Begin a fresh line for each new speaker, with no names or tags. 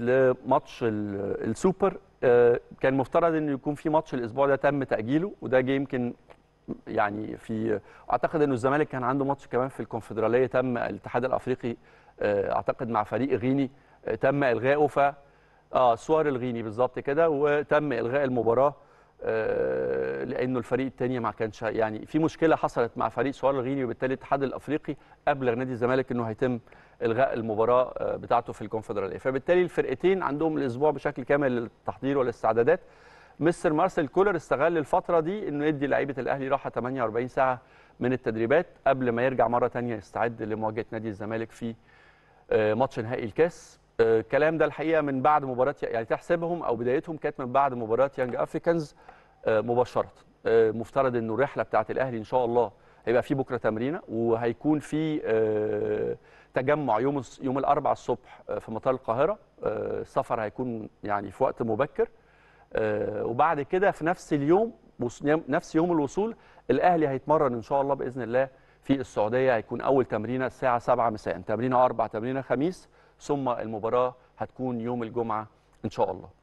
لماتش السوبر آه، كان مفترض انه يكون في ماتش الاسبوع ده تم تاجيله وده جه يمكن يعني في اعتقد انه الزمالك كان عنده ماتش كمان في الكونفدراليه تم الاتحاد الافريقي آه، اعتقد مع فريق غيني آه، تم الغائه ف اه سوار الغيني بالظبط كده وتم الغاء المباراه لانه الفريق الثاني ما كانش يعني في مشكله حصلت مع فريق سوار الغيني وبالتالي الاتحاد الافريقي ابلغ نادي الزمالك انه هيتم الغاء المباراه آه، بتاعته في الكونفدراليه فبالتالي الفرقتين عندهم الاسبوع بشكل كامل للتحضير والاستعدادات مستر مارسيل كولر استغل الفتره دي انه يدي لعيبه الاهلي راحه 48 ساعه من التدريبات قبل ما يرجع مره ثانيه يستعد لمواجهه نادي الزمالك في آه، ماتش نهائي الكاس آه، الكلام ده الحقيقه من بعد مباراه يعني تحسبهم او بدايتهم كانت من بعد مباراه يانج افريكانز آه، مباشره آه، مفترض انه الرحله بتاعه الاهلي ان شاء الله هيبقى في بكره تمرينه وهيكون في آه، تجمع يوم يوم الاربعاء الصبح في مطار القاهره السفر هيكون يعني في وقت مبكر وبعد كده في نفس اليوم نفس يوم الوصول الاهلي هيتمرن ان شاء الله باذن الله في السعوديه هيكون اول تمرينه الساعه 7 مساء تمرينه اربع تمرينه خميس ثم المباراه هتكون يوم الجمعه ان شاء الله